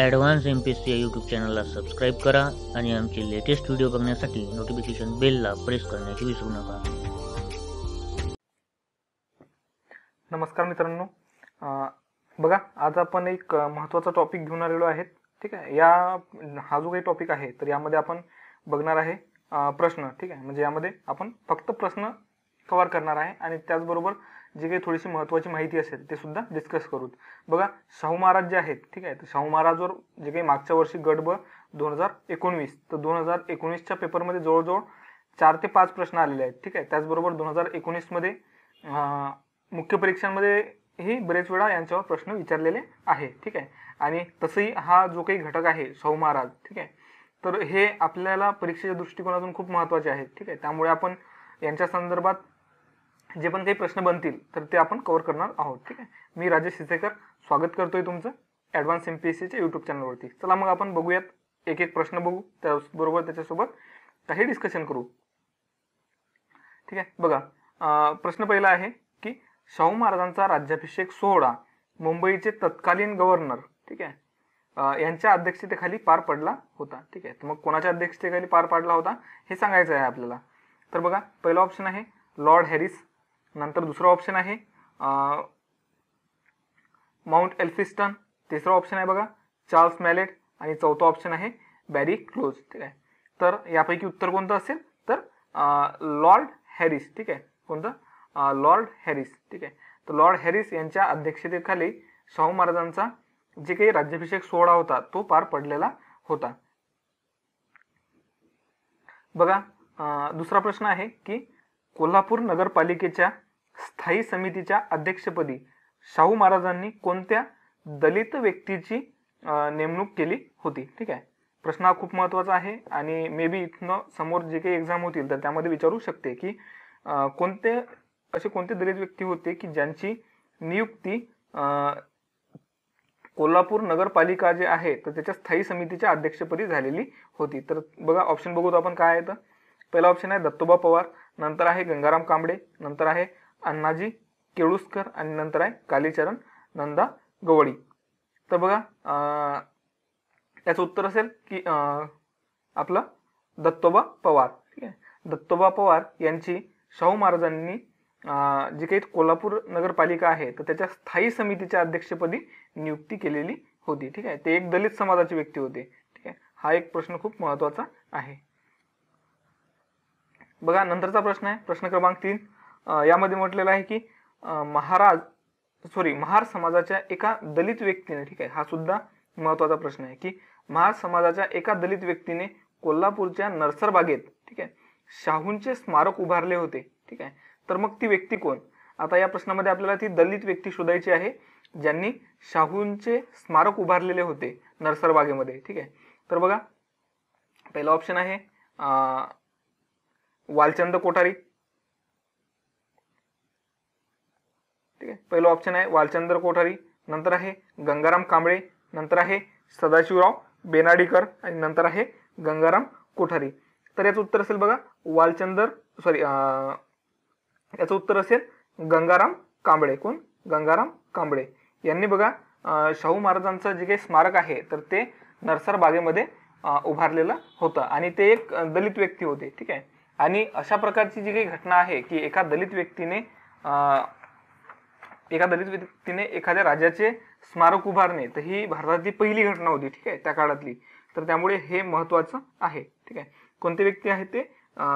advance M P C YouTube चॅनलला subscribe करा आणि आमचे लेटेस्ट व्हिडिओ बघण्यासाठी नोटिफिकेशन बेलला प्रेस करण्याची विसरू नका नमस्कार मित्रांनो बघा आज आपण एक महत्त्वाचा टॉपिक घेऊन आलेलो आहे ठीक आहे या हा जो काही टॉपिक आहे तर यामध्ये आपण बघणार आहे प्रश्न ठीक आहे म्हणजे यामध्ये आपण फक्त प्रश्न कवर करणार आहे आणि त्याचबरोबर जे काही थोडीशी महत्त्वाची माहिती असेल ते सुद्धा डिस्कस करू बघा शाहू महाराज जे आहेत ठीक आहे तर शाहू महाराजवर जे काही मागच्या वर्षी गट ब दोन हजार एकोणवीस तर दोन हजार एकोणीसच्या पेपरमध्ये जवळजवळ चार ते पाच प्रश्न आलेले आहेत ठीक आहे त्याचबरोबर दोन हजार एकोणीसमध्ये मुख्य परीक्षांमध्येही बरेच वेळा यांच्यावर प्रश्न विचारलेले आहे ठीक आहे आणि तसंही हा जो काही घटक आहे शाहू महाराज ठीक आहे तर हे आपल्याला परीक्षेच्या दृष्टिकोनातून खूप महत्त्वाचे आहेत ठीक आहे त्यामुळे आपण यांच्या संदर्भात जे पण काही प्रश्न बनतील तर ते आपण कव्हर करणार आहोत ठीक आहे मी राजेश शिसेकर स्वागत करतोय तुमचं ॲडव्हान्स एम पी एस सीच्या यूट्यूब चॅनलवरती चला मग आपण बघूयात एक एक प्रश्न बघू त्याचबरोबर त्याच्यासोबत काही डिस्कशन करू ठीक आहे बघा प्रश्न पहिला आहे की शाहू महाराजांचा राज्याभिषेक सोहळा मुंबईचे तत्कालीन गव्हर्नर ठीक आहे यांच्या अध्यक्षतेखाली पार पडला होता ठीक आहे तर मग कोणाच्या अध्यक्षतेखाली पार पाडला होता हे सांगायचं आहे आपल्याला तर बघा पहिला ऑप्शन आहे लॉर्ड हॅरिस नंतर दुसरा ऑप्शन आहे माउंट एल्फिस्टन तिसरा ऑप्शन आहे बघा चार्ल्स मॅलेट आणि चौथा ऑप्शन आहे बॅरी क्लोज ठीक आहे तर यापैकी उत्तर कोणतं असेल तर लॉर्ड हॅरिस ठीक आहे कोणतं लॉर्ड हॅरिस ठीक आहे तर लॉर्ड हॅरिस यांच्या अध्यक्षतेखाली शाहू महाराजांचा जे काही राज्याभिषेक सोहळा होता तो पार पडलेला होता बघा दुसरा प्रश्न आहे की कोल्हापूर नगरपालिकेच्या स्थायी समितीच्या अध्यक्षपदी शाहू महाराजांनी कोणत्या दलित व्यक्तीची नेमणूक केली होती ठीक आहे प्रश्न हा खूप महत्त्वाचा आहे आणि मे बी इथनं समोर जे काही एक्झाम होतील तर त्यामध्ये विचारू शकते की कोणते असे कोणते दलित व्यक्ती होते की ज्यांची नियुक्ती कोल्हापूर नगरपालिका जे आहे तर त्याच्या स्थायी समितीच्या अध्यक्षपदी झालेली होती तर बघा ऑप्शन बघू आपण काय आहे तर पहिला ऑप्शन आहे दत्तोबा पवार नंतर आहे गंगाराम कांबळे नंतर आहे अण्णाजी केळुसकर आणि नंतर आहे कालीचरण नंदा गवळी तर बघा त्याचं उत्तर असेल की आपलं दत्तोबा पवार ठीक आहे दत्तोबा पवार यांची शाहू महाराजांनी जी काही कोल्हापूर नगरपालिका आहे तर त्याच्या स्थायी समितीच्या अध्यक्षपदी नियुक्ती केलेली होती ठीक आहे ते एक दलित समाजाचे व्यक्ती होते ठीक आहे हा एक प्रश्न खूप महत्त्वाचा आहे बघा नंतरचा प्रश्न आहे प्रश्न क्रमांक तीन यामध्ये म्हटलेलं आहे की महाराज सॉरी महार समाजाच्या एका दलित व्यक्तीने ठीक आहे हा सुद्धा महत्वाचा प्रश्न आहे की महार समाजाच्या एका दलित व्यक्तीने कोल्हापूरच्या नरसरबागेत ठीक आहे शाहूंचे स्मारक उभारले होते ठीक आहे तर मग ती व्यक्ती कोण आता या प्रश्नामध्ये आपल्याला ती दलित व्यक्ती शोधायची आहे ज्यांनी शाहूंचे स्मारक उभारलेले होते नरसरबागेमध्ये ठीक आहे तर बघा पहिला ऑप्शन आहे वालचंद कोठारी ठीक आहे पहिलं ऑप्शन आहे वालचंद्र कोठारी नंतर आहे गंगाराम कांबळे नंतर आहे सदाशिवराव बेनाडीकर आणि नंतर आहे गंगाराम कोठारी तर याचं उत्तर असेल बघा वालचंदर सॉरी याचं उत्तर असेल गंगाराम कांबळे कोण गंगाराम कांबळे यांनी बघा शाहू महाराजांचं जे काही स्मारक आहे तर ते नरसार बागेमध्ये उभारलेलं होतं आणि ते एक दलित व्यक्ती होते ठीक आहे आणि अशा प्रकारची जी काही घटना आहे की एका दलित व्यक्तीने एका दलित व्यक्तीने एखाद्या राजाचे स्मारक उभारणे तर ही भारतातली पहिली घटना होती ठीक आहे त्या काळातली तर त्यामुळे हे महत्वाचं आहे ठीक आहे कोणते व्यक्ती आहे ते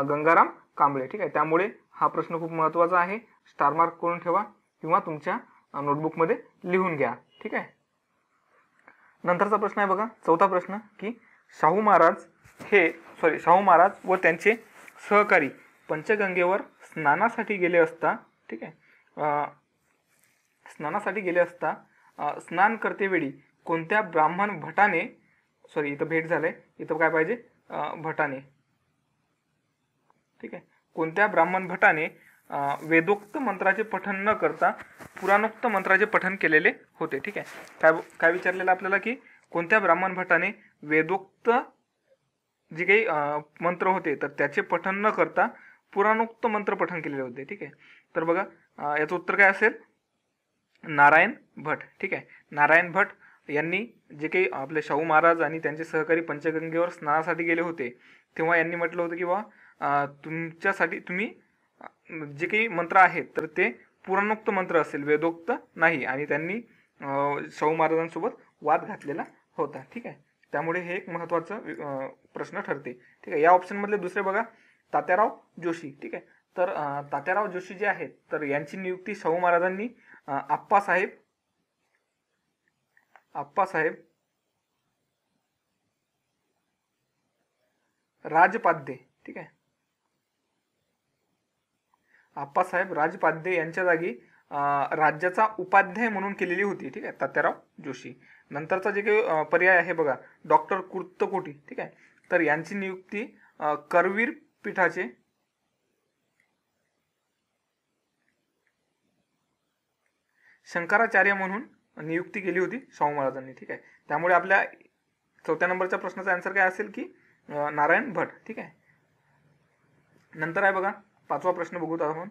गंगाराम कांबळे ठीक आहे त्यामुळे हा प्रश्न खूप महत्वाचा आहे स्टार मार्क करून ठेवा किंवा तुमच्या नोटबुकमध्ये लिहून घ्या ठीक आहे नंतरचा प्रश्न आहे बघा चौथा प्रश्न की शाहू महाराज हे सॉरी शाहू महाराज व त्यांचे सहकारी पंचगंगेवर स्नानासाठी गेले असता ठीक आहे स्नानासाठी गेले असता स्नान करतेवेळी कोणत्या ब्राह्मण भटाने सॉरी इथं भेट झालं आहे इथं काय पाहिजे भटाने ठीक आहे कोणत्या ब्राह्मण भटाने वेदोक्त मंत्राचे पठन न करता पुराणोक्त मंत्राचे पठन केलेले होते ठीक आहे काय काय विचारलेलं आपल्याला की कोणत्या ब्राह्मण भटाने वेदोक्त जे काही मंत्र होते तर त्याचे पठन न करता पुराणोक्त मंत्र पठन केलेले होते ठीक आहे तर बघा याचं उत्तर काय असेल नारायण भट ठीक आहे नारायण भट यांनी जे काही आपले शाहू महाराज आणि त्यांचे सहकारी पंचगंगेवर स्नानासाठी गेले होते तेव्हा यांनी म्हटलं होतं की बा तुमच्यासाठी तुम्ही जे काही मंत्र आहेत तर ते पुराणोक्त मंत्र असेल वेदोक्त नाही आणि त्यांनी शाहू महाराजांसोबत वाद घातलेला होता ठीक आहे त्यामुळे हे एक महत्वाचं प्रश्न ठरते ठीक आहे या ऑप्शनमधले दुसरे बघा तात्याराव जोशी ठीक आहे तर तात्याराव जोशी जे आहेत तर यांची नियुक्ती शाहू महाराजांनी आप्पासाहेब आप्पासाहेब राजपाध्ये ठीक आहे आप्पासाहेब राजपाध्ये यांच्या जागी राज्याचा उपाध्याय म्हणून केलेली होती ठीक आहे तात्याराव जोशी नंतरचा जे काही पर्याय आहे बघा डॉक्टर कुर्तकोटी ठीक आहे तर यांची नियुक्ती करवीर पीठाचे शंकराचार्य म्हणून नियुक्ती केली होती शाहू महाराजांनी ठीक आहे त्यामुळे आपल्या चौथ्या नंबरच्या प्रश्नाचा आन्सर काय असेल की नारायण भट ठीक आहे नंतर आहे बघा पाचवा प्रश्न बघूत आपण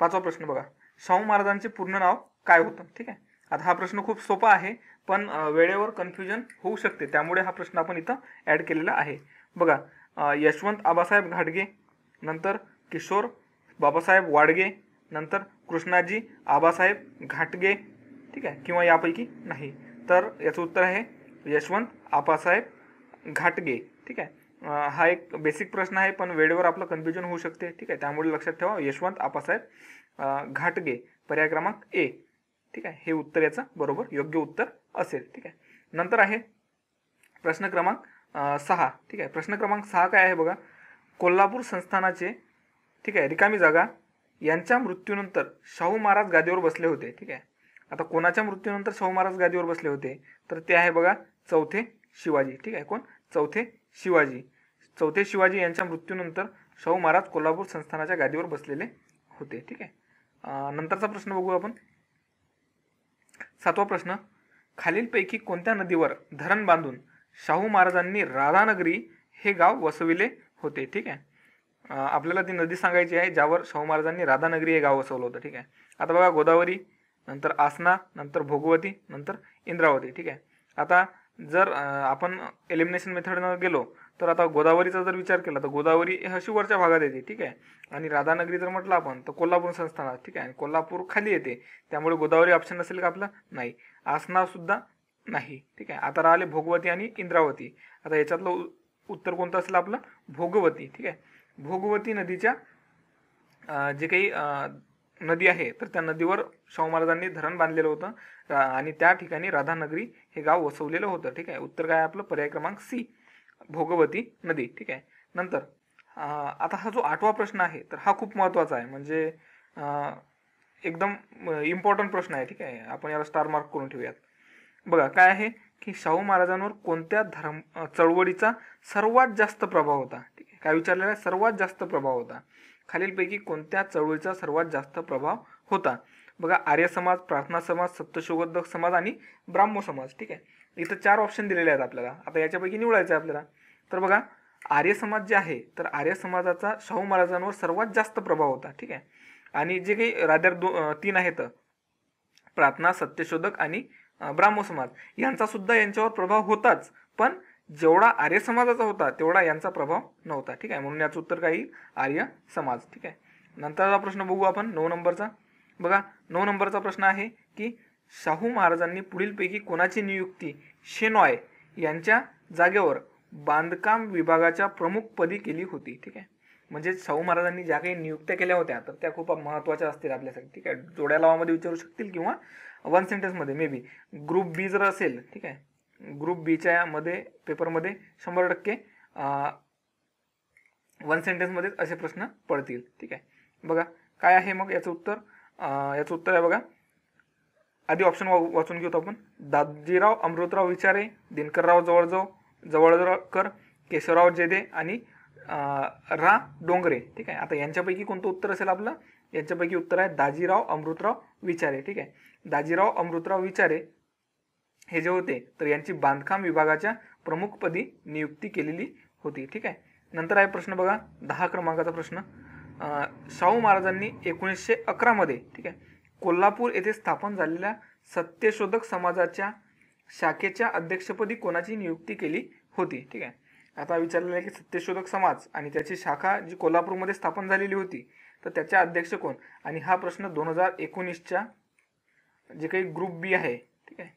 पाचवा प्रश्न बघा शाहू महाराजांचे पूर्ण नाव काय होतं ठीक आहे आता हा प्रश्न खूप सोपा आहे पण वेळेवर कन्फ्युजन होऊ शकते त्यामुळे हा प्रश्न आपण इथं ॲड केलेला आहे बघा यशवंत आबासाहेब घाटगे नंतर किशोर बाबासाहेब वाडगे नंतर कृष्णाजी आबासाहेब घाटगे ठीक आहे किंवा यापैकी नाही तर याचं उत्तर आहे यशवंत आबासाहेब घाटगे ठीक आहे हा एक बेसिक प्रश्न आहे पण वेळेवर आपलं कन्फ्युजन होऊ शकते ठीक आहे त्यामुळे लक्षात ठेवा यशवंत आपासाहेब घाटगे पर्याय क्रमांक ए ठीक आहे हे उत्तर याचं बरोबर योग्य उत्तर असेल ठीक आहे नंतर आहे प्रश्न क्रमांक सहा ठीक आहे प्रश्न क्रमांक सहा काय आहे बघा कोल्हापूर संस्थानाचे ठीक आहे रिकामी जागा यांच्या मृत्यूनंतर शाहू महाराज गादीवर बसले होते ठीक आहे आता कोणाच्या मृत्यूनंतर शाहू महाराज गादीवर बसले होते तर ते आहे बघा चौथे शिवाजी ठीक आहे कोण चौथे शिवाजी चौथे शिवाजी यांच्या मृत्यूनंतर शाहू महाराज कोल्हापूर संस्थानाच्या गादीवर बसलेले होते ठीक आहे नंतरचा प्रश्न बघू आपण सातवा प्रश्न खालीलपैकी कोणत्या नदीवर धरण बांधून शाहू महाराजांनी राधानगरी हे गाव वसविले होते ठीक आहे आपल्याला ती नदी सांगायची आहे ज्यावर शाहू महाराजांनी राधानगरी हे गाव वसवलं होतं ठीक आहे आता बघा गोदावरी नंतर आसना नंतर भोगवती नंतर इंद्रावती ठीक आहे आता जर आपण एलिमिनेशन मेथडनं गेलो तर आता गोदावरीचा जर विचार केला तर गोदावरी अशी वरच्या भागात येते ठीक आहे आणि राधानगरी जर म्हटलं आपण तर कोल्हापूर संस्थानात ठीक आहे आणि कोल्हापूर खाली येते त्यामुळे गोदावरी ऑप्शन असेल का आपलं नाही सुद्धा नाही ठीक आहे आता राहिले भोगवती आणि इंद्रावती आता याच्यातलं उत्तर कोणतं असेल आपलं भोगवती ठीक आहे भोगवती नदीच्या जे काही नदी आहे तर त्या नदीवर शाहू महाराजांनी धरण बांधलेलं होतं आणि त्या ठिकाणी राधानगरी हे गाव वसवलेलं होतं ठीक आहे उत्तर काय आपलं पर्याय क्रमांक सी भोगवती नदी ठीक आहे नंतर आता हा जो आठवा प्रश्न आहे तर हा खूप महत्वाचा आहे म्हणजे एकदम इम्पॉर्टंट प्रश्न आहे ठीक आहे आपण याला स्टार मार्क करून ठेवूयात बघा काय आहे की शाहू महाराजांवर कोणत्या धर्म चळवळीचा सर्वात जास्त प्रभाव होता ठीक आहे काय विचारलेला आहे सर्वात जास्त प्रभाव होता खालीलपैकी कोणत्या चळवळीचा सर्वात जास्त प्रभाव होता बघा आर्य समाज प्रार्थना समाज सप्तशोधक समाज आणि ब्राह्म समाज ठीक आहे इथं चार ऑप्शन दिलेले आहेत आपल्याला आता याच्यापैकी निवडायचं आहे आपल्याला तर बघा आर्य समाज जे आहे तर आर्य समाजाचा शाहू महाराजांवर सर्वात जास्त प्रभाव होता ठीक आहे आणि जे काही राधार दो तीन आहेत प्रार्थना सत्यशोधक आणि ब्राह्मो समाज यांचा सुद्धा यांच्यावर प्रभाव होताच पण जेवढा आर्य समाजाचा होता तेवढा यांचा प्रभाव नव्हता ठीक आहे म्हणून याचं उत्तर काही आर्य समाज ठीक आहे नंतरचा प्रश्न बघू आपण नऊ नंबरचा बघा नऊ नंबरचा प्रश्न आहे की शाहू महाराजांनी पुढीलपैकी कोणाची नियुक्ती शेनॉय यांच्या जागेवर बांधकाम विभागाच्या प्रमुख पदी केली होती ठीक आहे म्हणजे शाहू महाराजांनी ज्या काही नियुक्त्या केल्या होत्या तर त्या खूप महत्त्वाच्या असतील आपल्यासाठी ठीक आहे जोड्या लावामध्ये विचारू शकतील किंवा वन सेंटेन्समध्ये मे बी ग्रुप बी जर असेल ठीक आहे ग्रुप बीच्या मध्ये पेपरमध्ये शंभर टक्के वन सेंटेन्समध्येच असे प्रश्न पडतील ठीक आहे बघा काय आहे मग याचं उत्तर याचं उत्तर आहे बघा आधी ऑप्शन वाचून घेऊत आपण दाजीराव अमृतराव विचारे दिनकरराव जवळजवळ जवळकर केशवराव जेदे आणि रा डोंगरे ठीक आहे आता यांच्यापैकी कोणतं उत्तर असेल आपलं यांच्यापैकी उत्तर आहे दाजीराव अमृतराव विचारे ठीक आहे दाजीराव अमृतराव विचारे हे जे होते तर यांची बांधकाम विभागाच्या प्रमुखपदी नियुक्ती केलेली होती ठीक आहे नंतर आहे प्रश्न बघा दहा क्रमांकाचा प्रश्न शाहू महाराजांनी एकोणीसशे अकरामध्ये ठीक आहे कोल्हापूर येथे स्थापन झालेल्या सत्यशोधक समाजाच्या शाखेच्या अध्यक्षपदी कोणाची नियुक्ती केली होती ठीक आहे आता विचारलेलं आहे की सत्यशोधक समाज आणि त्याची शाखा जी कोल्हापूरमध्ये स्थापन झालेली होती तर त्याच्या अध्यक्ष कोण आणि हा प्रश्न दोन हजार एकोणीसच्या जे काही ग्रुप बी आहे ठीक आहे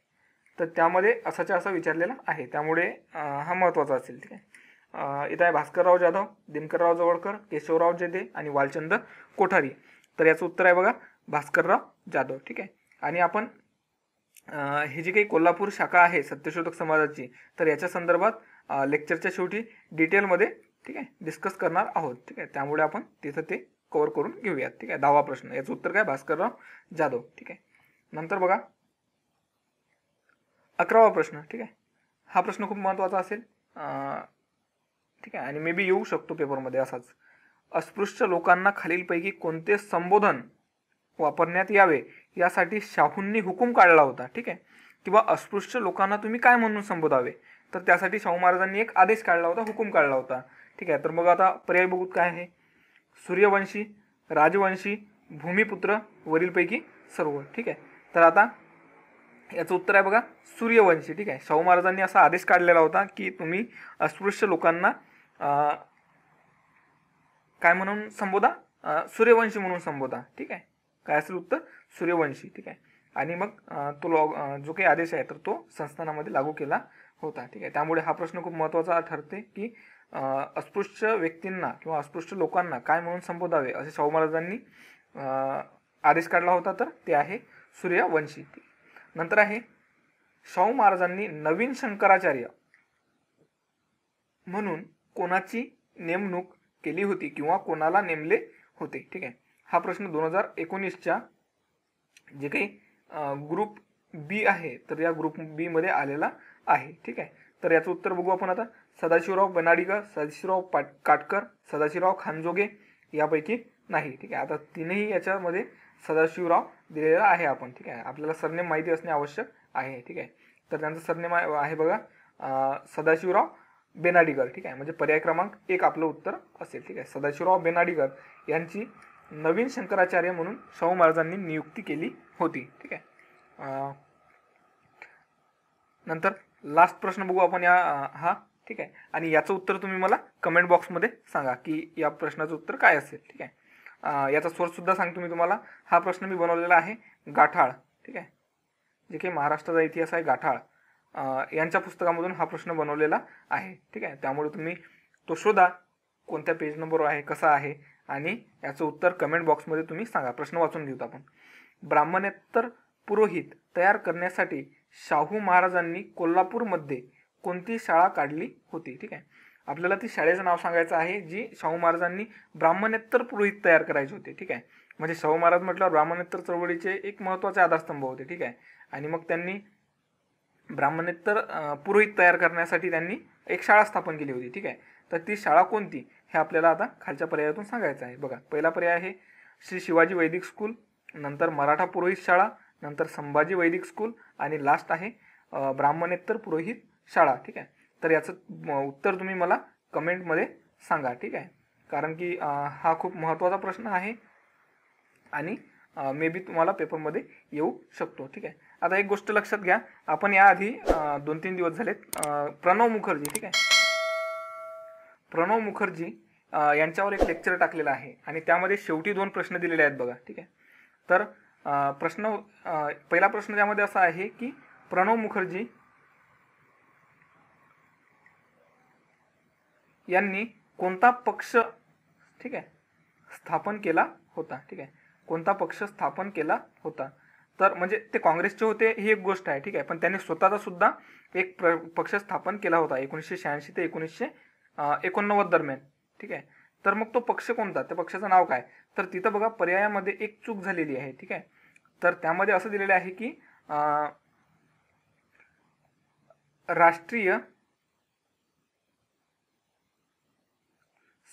तर त्यामध्ये असाच्या असा विचारलेला आहे त्यामुळे हा महत्त्वाचा असेल ठीक आहे इथं आहे भास्करराव जाधव दिनकरराव जवळकर केशवराव जेदे आणि वालचंद कोठारी तर याचं उत्तर आहे बघा भास्करराव जाधव ठीक आहे आणि आपण ही जी काही कोल्हापूर शाखा आहे सत्यशोधक समाजाची तर याच्या संदर्भात लेक्चरच्या शेवटी डिटेलमध्ये ठीक आहे डिस्कस करणार आहोत ठीक आहे त्यामुळे आपण तिथं ते कवर करून घेऊयात ठीक आहे दहावा प्रश्न याचं उत्तर काय भास्करराव जाधव ठीक आहे नंतर बघा अकरावा प्रश्न ठीक आहे हा प्रश्न खूप महत्वाचा असेल ठीक आहे आणि मे बी येऊ शकतो पेपरमध्ये असाच अस्पृश्य लोकांना खालीलपैकी कोणते संबोधन वापरण्यात यावे यासाठी शाहूंनी हुकूम काढला होता ठीक आहे किंवा अस्पृश्य लोकांना तुम्ही काय म्हणून संबोधावे तर त्यासाठी शाहू महाराजांनी एक आदेश काढला होता हुकूम काढला होता ठीक आहे तर मग आता पर्याय बघूत काय आहे सूर्यवंशी राजवंशी भूमिपुत्र वरीलपैकी सर्व ठीक आहे तर आता याचं उत्तर आहे बघा सूर्यवंशी ठीक आहे शाहू महाराजांनी असा आदेश काढलेला होता की तुम्ही अस्पृश्य लोकांना काय म्हणून संबोधा सूर्यवंशी म्हणून संबोधा ठीक आहे काय असेल उत्तर सूर्यवंशी ठीक आहे आणि मग तो लॉग जो काही आदेश आहे तर तो संस्थानामध्ये लागू केला होता ठीक आहे त्यामुळे हा प्रश्न खूप महत्त्वाचा ठरते की अस्पृश्य व्यक्तींना किंवा अस्पृश्य लोकांना काय म्हणून संबोधावे असे शाहू महाराजांनी आदेश काढला होता तर ते आहे सूर्यवंशी नंतर आहे शाहू महाराजांनी नवीन शंकराचार्य म्हणून कोणाची नेमणूक केली होती किंवा कोणाला नेमले होते ठीक आहे हा प्रश्न दोन हजार एकोणीसच्या जे काही ग्रुप बी आहे तर या ग्रुप बीमध्ये आलेला आहे ठीक आहे तर याचं उत्तर बघू आपण आता सदाशिवराव बनाडीकर सदाशिवराव पाट काटकर सदाशिवराव खानजोगे यापैकी नाही ठीक आहे आता तीनही याच्यामध्ये सदाशिवराव दिलेला आहे आपण ठीक आहे आपल्याला सरनेम माहिती असणे आवश्यक आहे ठीक आहे तर त्यांचं सरनेम आहे बघा सदाशिवराव बेनाडीकर ठीक आहे म्हणजे पर्याय क्रमांक एक आपलं उत्तर असेल ठीक आहे सदाशिवराव बेनाडीकर यांची नवीन शंकराचार्य म्हणून शाहू महाराजांनी नियुक्ती केली होती ठीक आहे नंतर लास्ट प्रश्न बघू आपण या हा ठीक आहे आणि याचं उत्तर तुम्ही मला कमेंट बॉक्समध्ये सांगा की या प्रश्नाचं उत्तर काय असेल ठीक आहे याचा स्वरसुद्धा सांगतो मी तुम्हाला हा प्रश्न मी बनवलेला आहे गाठाळ ठीक आहे जे काही महाराष्ट्राचा इतिहास आहे गाठाळ यांच्या पुस्तकामधून हा प्रश्न बनवलेला आहे ठीक आहे त्यामुळे तुम्ही तो शोधा कोणत्या पेज नंबरवर आहे कसा आहे आणि याचं उत्तर कमेंट बॉक्समध्ये तुम्ही सांगा प्रश्न वाचून घेऊत आपण ब्राह्मणेत्तर पुरोहित तयार करण्यासाठी शाहू महाराजांनी कोल्हापूरमध्ये कोणती शाळा काढली होती ठीक आहे आपल्याला ती शाळेचं नाव सांगायचं आहे जी शाहू महाराजांनी ब्राह्मणेत्तर पुरोहित तयार करायचे होते ठीक आहे म्हणजे शाहू महाराज म्हटल्यावर ब्राह्मणेत्तर चळवळीचे एक महत्त्वाचे आधारस्तंभ होते ठीक आहे आणि मग त्यांनी ब्राह्मणेत्तर पुरोहित तयार करण्यासाठी त्यांनी एक शाळा स्थापन केली होती ठीक आहे तर ती शाळा कोणती हे आपल्याला आता खालच्या पर्यायातून सांगायचं आहे बघा पहिला पर्याय आहे श्री शिवाजी वैदिक स्कूल नंतर मराठा पुरोहित शाळा नंतर संभाजी वैदिक स्कूल आणि लास्ट आहे ब्राह्मणेत्तर पुरोहित शाळा ठीक आहे तर याचं उत्तर तुम्ही मला कमेंटमध्ये सांगा ठीक आहे कारण की हा खूप महत्त्वाचा प्रश्न आहे आणि मे बी तुम्हाला पेपरमध्ये येऊ शकतो ठीक आहे आता एक गोष्ट लक्षात घ्या आपण याआधी दोन तीन दिवस झालेत प्रणव मुखर्जी ठीक आहे प्रणव मुखर्जी यांच्यावर एक लेक्चर टाकलेला आहे आणि त्यामध्ये शेवटी दोन प्रश्न दिलेले आहेत बघा ठीक आहे तर प्रश्न पहिला प्रश्न त्यामध्ये असा आहे की प्रणव मुखर्जी यांनी कोणता पक्ष ठीक आहे स्थापन केला होता ठीक आहे कोणता पक्ष स्थापन केला होता तर म्हणजे ते काँग्रेसचे होते ही एक गोष्ट आहे ठीक आहे पण त्यांनी स्वतःचा सुद्धा एक प्र पक्ष स्थापन केला होता एकोणीसशे शहाऐंशी ते एकोणीसशे एकोणनव्वद दरम्यान ठीक आहे तर मग तो पक्ष कोणता त्या पक्षाचं नाव काय तर तिथं बघा पर्यायामध्ये एक चूक झालेली आहे ठीक आहे तर त्यामध्ये असं दिलेलं आहे की राष्ट्रीय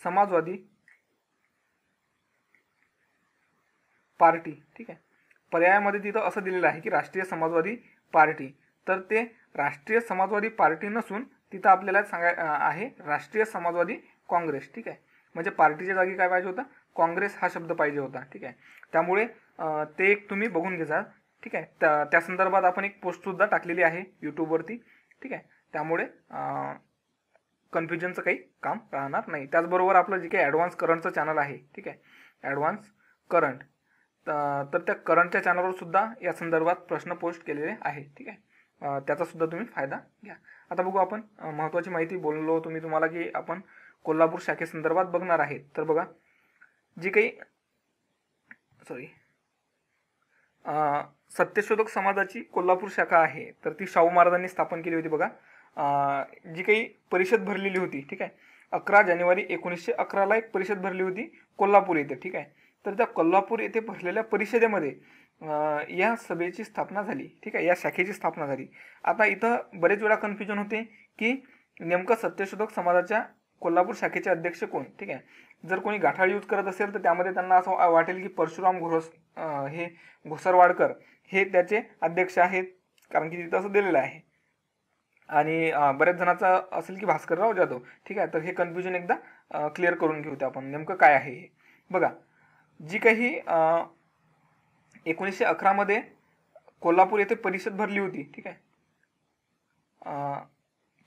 समाजवादी पार्टी ठीक आहे पर्यायामध्ये तिथं असं दिलेलं आहे की राष्ट्रीय समाजवादी पार्टी तर ते राष्ट्रीय समाजवादी पार्टी नसून तिथं आपल्याला सांगाय आहे राष्ट्रीय समाजवादी काँग्रेस ठीक आहे म्हणजे पार्टीच्या जागी काय पाहिजे होतं काँग्रेस हा शब्द पाहिजे होता ठीक आहे त्यामुळे ते एक तुम्ही बघून घेजा ठीक आहे त्या त्या संदर्भात आपण एक पोस्टसुद्धा टाकलेली आहे यूट्यूबवरती ठीक आहे त्यामुळे कन्फ्युजनचं काही काम राहणार नाही त्याचबरोबर आपलं जे काही ॲडव्हान्स करंटचं चॅनल आहे ठीक आहे ॲडव्हान्स करंट तर त्या करंटच्या चॅनलवर सुद्धा या संदर्भात प्रश्न पोस्ट केलेले आहे ठीक आहे त्याचा सुद्धा तुम्ही फायदा घ्या आता बघू आपण महत्वाची माहिती बोललो तुम्ही तुम्हाला की आपण कोल्हापूर शाखेसंदर्भात बघणार आहे तर बघा जी काही सॉरी सत्यशोधक समाजाची कोल्हापूर शाखा आहे तर ती शाहू महाराजांनी स्थापन केली होती बघा जी काही परिषद भरलेली होती ठीक आहे अकरा जानेवारी एकोणीसशे अकराला एक परिषद भरली होती कोल्हापूर येथे ठीक आहे तर त्या कोल्हापूर येथे भरलेल्या परिषदेमध्ये या सभेची स्थापना झाली ठीक आहे या शाखेची स्थापना झाली आता इथं बरेच वेळा कन्फ्युजन होते की नेमकं सत्यशोधक समाजाच्या कोल्हापूर शाखेचे अध्यक्ष कोण ठीक आहे जर कोणी गाठाळ यूज करत असेल तर त्यामध्ये त्यांना असं वाटेल की परशुराम घोरस हे घोसरवाडकर हे त्याचे अध्यक्ष आहेत कारण की तिथं असं दिलेलं आहे आणि बऱ्याच जणांचा असेल की भास्करराव जाधव ठीक आहे तर हे कन्फ्युजन एकदा क्लिअर करून घेऊ आपण नेमकं काय आहे हे बघा जी काही एकोणीसशे अकरामध्ये कोल्हापूर येथे परिषद भरली होती ठीक आहे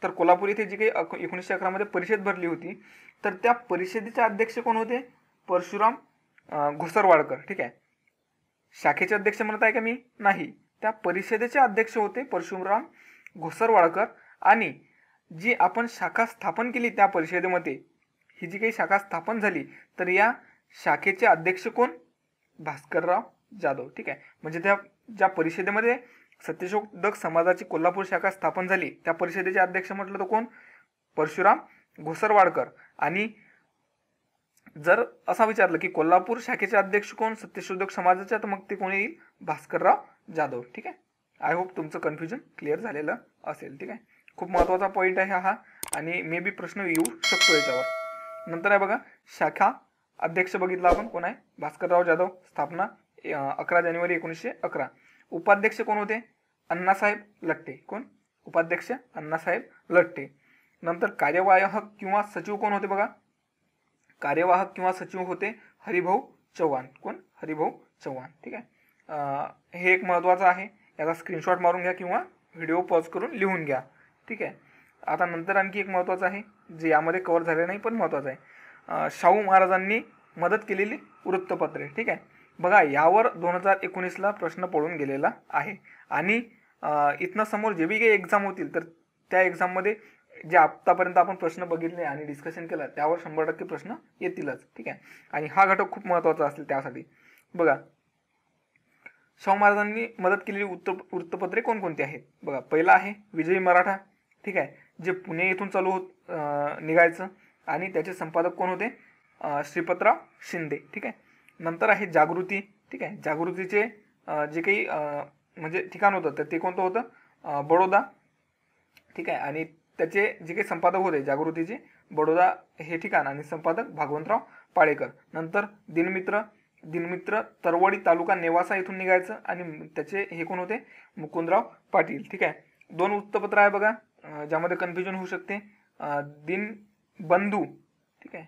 तर कोल्हापूर येथे जी काही अक एकोणीसशे अकरामध्ये परिषद भरली होती तर त्या परिषदेचे अध्यक्ष कोण होते परशुराम घोसरवाडकर ठीक आहे शाखेचे अध्यक्ष म्हणत आहे का मी नाही त्या परिषदेचे अध्यक्ष होते परशुराम घोसरवाडकर आणि जी आपण शाखा स्थापन केली त्या परिषदेमध्ये ही जी काही शाखा स्थापन झाली तर या शाखेचे अध्यक्ष कोण भास्करराव जाधव ठीक आहे म्हणजे त्या ज्या परिषदेमध्ये सत्यशोधक समाजाची कोल्हापूर शाखा स्थापन झाली त्या परिषदेचे अध्यक्ष म्हटलं तर कोण परशुराम घोसरवाडकर आणि जर असा विचारलं की कोल्हापूर शाखेचे अध्यक्ष कोण सत्यशोधक समाजाचे तर मग ते कोण येईल भास्करराव जाधव ठीक आहे आय होप तुमचं कन्फ्युजन क्लिअर झालेलं असेल ठीक आहे खूप महत्त्वाचा पॉईंट आहे हा आणि मे बी प्रश्न येऊ शकतो याच्यावर नंतर आहे बघा शाखा अध्यक्ष बघितला आपण कोण आहे भास्करराव जाधव स्थापना अकरा जानेवारी एकोणीसशे अकरा उपाध्यक्ष कोण होते अण्णासाहेब लट्टे कोण उपाध्यक्ष अण्णासाहेब लट्टे नंतर कार्यवाहक किंवा सचिव कोण होते बघा कार्यवाहक किंवा सचिव होते हरिभाऊ चव्हाण कोण हरिभाऊ चव्हाण ठीक आहे हे एक महत्त्वाचं आहे याचा स्क्रीनशॉट मारून घ्या किंवा व्हिडिओ पॉज करून लिहून घ्या ठीक आहे आता नंतर आणखी एक महत्त्वाचं आहे जे यामध्ये कवर झाले नाही पण महत्त्वाचं आहे शाहू महाराजांनी मदत केलेली वृत्तपत्रे ठीक आहे बघा यावर दोन हजार एकोणीसला प्रश्न पडून गेलेला आहे आणि इथनं समोर जे बी काही एक्झाम होतील तर त्या एक्झाममध्ये जे आत्तापर्यंत आपण प्रश्न बघितले आणि डिस्कशन केला त्यावर शंभर टक्के प्रश्न येतीलच ठीक आहे आणि हा घटक खूप महत्त्वाचा असेल त्यासाठी बघा शाहू महाराजांनी मदत केलेली उत्तर वृत्तपत्रे कोणकोणती आहेत बघा पहिला आहे विजयी मराठा ठीक आहे जे पुणे येथून चालू होत निघायचं आणि त्याचे संपादक कोण होते श्रीपतराव शिंदे ठीक आहे नंतर आहे जागृती ठीक आहे जागृतीचे जे काही म्हणजे ठिकाण होतं तर ते कोणतं होतं बडोदा ठीक आहे आणि त्याचे जे काही संपादक होते जागृतीचे बडोदा हे ठिकाण आणि संपादक भागवंतराव पाळेकर नंतर दिनमित्र दिनमित्र तरवडी तालुका नेवासा इथून निघायचं आणि त्याचे हे कोण होते मुकुंदराव पाटील ठीक आहे दोन वृत्तपत्र आहे बघा ज्यामध्ये कन्फ्युजन होऊ शकते दिन बंधू ठीक आहे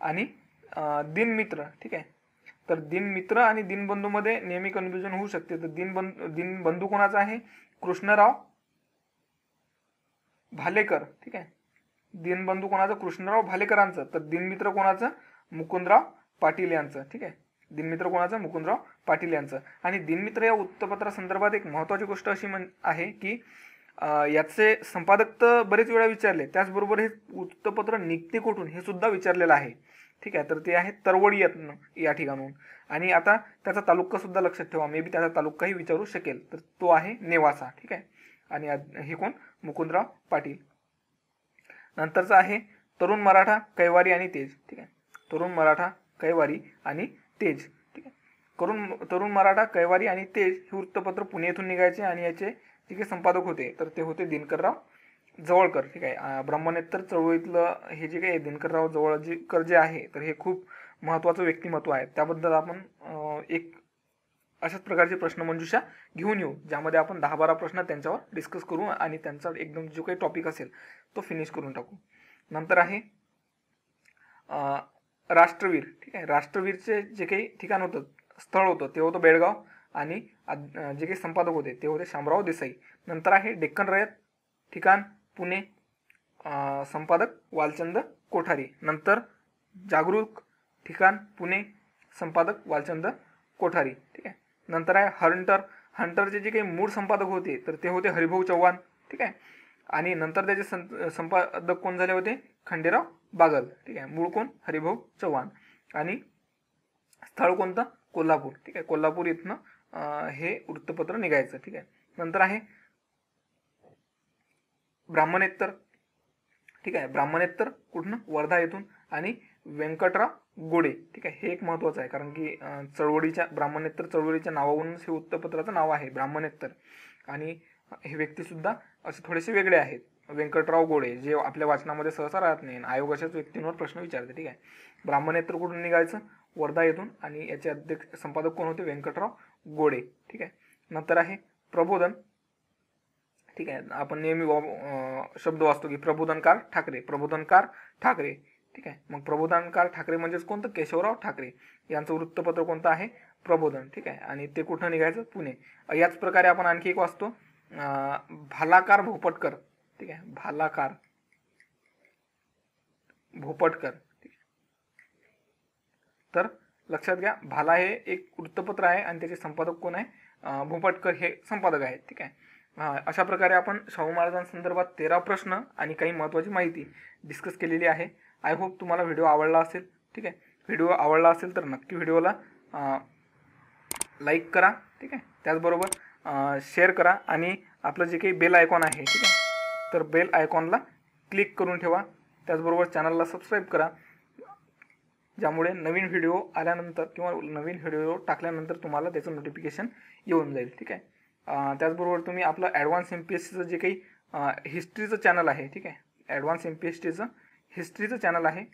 आणि दिनमित्र ठीक आहे तर दिनमित्र आणि दिनबंधूमध्ये नेहमी कन्फ्युजन होऊ शकते तर दिनबंधू दिनबंधू कोणाचा आहे कृष्णराव भालेकर ठीक आहे दिनबंधू कोणाचं कृष्णराव भालेकरांचं तर दिनमित्र कोणाचं मुकुंदराव पाटील यांचं ठीक आहे दिनमित्र कोणाचं मुकुंदराव पाटील यांचं आणि दिनमित्र या वृत्तपत्रासंदर्भात एक महत्वाची गोष्ट अशी म्हण आहे की याचे संपादक तर बरेच वेळा विचारले त्याचबरोबर हे वृत्तपत्र निघते कुठून हे सुद्धा विचारलेलं आहे ठीक आहे तर ते आहे तरवडी या ठिकाणून आणि आता त्याचा तालुका सुद्धा लक्षात ठेवा मे बी त्याचा तालुकाही विचारू शकेल तर तो आहे नेवासा ठीक आहे आणि हे कोण मुकुंदराव पाटील नंतरचा आहे तरुण मराठा कैवारी आणि तेज ठीक आहे तरुण मराठा कैवारी आणि तेज ठीक आहे करुण तरुण मराठा कैवारी आणि तेज हे वृत्तपत्र पुणे येथून निघायचे आणि याचे ठीक आहे संपादक होते तर ते होते दिनकरराव जवळकर ठीक आहे ब्रह्मनेत्तर चळवळीतलं हे जे काही दिनकरराव जवळ जे जे आहे तर हे खूप महत्त्वाचं व्यक्तिमत्व आहे त्याबद्दल आपण एक अशाच प्रश्न मंजुषा घेऊन येऊ ज्यामध्ये आपण दहा बारा प्रश्न त्यांच्यावर डिस्कस करू आणि त्यांचा एकदम जो काही टॉपिक असेल तो फिनिश करून टाकू नंतर आहे राष्ट्रवीर ठीक आहे राष्ट्रवीरचे जे काही ठिकाण होतं स्थळ होतं ते होतं बेळगाव आणि जे काही संपादक होते ते होते शामराव देसाई नंतर आहे डेक्कन रयत ठिकाण पुणे संपादक वालचंद कोठारी नंतर जागरूक ठिकाण पुणे संपादक वालचंद कोठारी ठीक आहे नंतर आहे हंटर हंटरचे जे काही मूळ संपादक होते तर ते होते हरिभाऊ चव्हाण ठीक आहे आणि नंतर त्याचे सं संपादक कोण झाले होते खंडेराव बागल ठीक आहे मूळ कोण हरिभाऊ चव्हाण आणि स्थळ कोणतं कोल्हापूर ठीक आहे कोल्हापूर इथनं हे वृत्तपत्र निघायचं ठीक आहे नंतर आहे ब्राह्मणेत्तर ठीक आहे ब्राह्मणेत्तर कुठून वर्धा येथून आणि व्यंकटराव गोडे ठीक आहे हे एक महत्त्वाचं आहे कारण की चळवळीच्या ब्राह्मणेत्तर चळवळीच्या नावावरूनच हे वृत्तपत्राचं नाव आहे ब्राह्मणेत्तर आणि हे व्यक्तीसुद्धा असे थोडेसे वेगळे आहेत व्यंकटराव गोडे जे आपल्या वाचनामध्ये सहसा राहत नाही आयोगाच्याच व्यक्तींवर प्रश्न विचारते ठीक आहे ब्राह्मणेत्र कुठून निघायचं वर्धा येथून आणि याचे अध्यक्ष संपादक कोण होते व्यंकटराव गोडे ठीक आहे नंतर आहे प्रबोधन ठीक आहे आपण नेहमी शब्द वाचतो की प्रबोधनकार ठाकरे प्रबोधनकार ठाकरे ठीक आहे मग प्रबोधनकार ठाकरे म्हणजेच कोणतं केशवराव ठाकरे यांचं वृत्तपत्र कोणतं आहे प्रबोधन ठीक आहे आणि ते कुठं निघायचं पुणे याच प्रकारे आपण आणखी एक वाचतो भालाकार भोपटकर ठीक आहे भालाकार भोपटकर तर लक्षात घ्या भाला हे एक वृत्तपत्र आहे आणि त्याचे संपादक कोण आहे भोपाटकर हे संपादक आहेत ठीक आहे अशा प्रकारे आपण शाहू महाराजांसंदर्भात तेरा प्रश्न आणि काही महत्त्वाची माहिती डिस्कस केलेली आहे आय होप तुम्हाला व्हिडिओ आवडला असेल ठीक आहे व्हिडिओ आवडला असेल तर नक्की व्हिडिओला लाईक करा ठीक आहे त्याचबरोबर शेअर करा आणि आपलं जे काही बेल आयकॉन आहे ठीक आहे तर बेल आयकॉनला क्लिक करून ठेवा त्याचबरोबर चॅनलला सबस्क्राईब करा ज्यामुळे नवीन व्हिडिओ आल्यानंतर किंवा नवीन व्हिडिओ टाकल्यानंतर तुम्हाला त्याचं नोटिफिकेशन येऊन जाईल ठीक आहे त्याचबरोबर तुम्ही आपलं ॲडव्हान्स एम पी एस सीचं जे काही हिस्ट्रीचं चॅनल आहे ठीक आहे ॲडव्हान्स एम पी एस सीचं हिस्ट्रीचं चॅनल आहे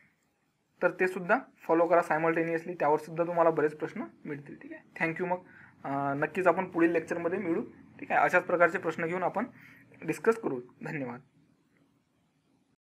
तर ते सुद्धा फॉलो करा सायमल्टेनियसली त्यावरसुद्धा तुम्हाला बरेच प्रश्न मिळतील ठीक आहे थँक्यू मग नक्कीच आपण पुढील लेक्चरमध्ये मिळू ठीक आहे अशाच प्रकारचे प्रश्न घेऊन आपण डिस्कस करू धन्यवाद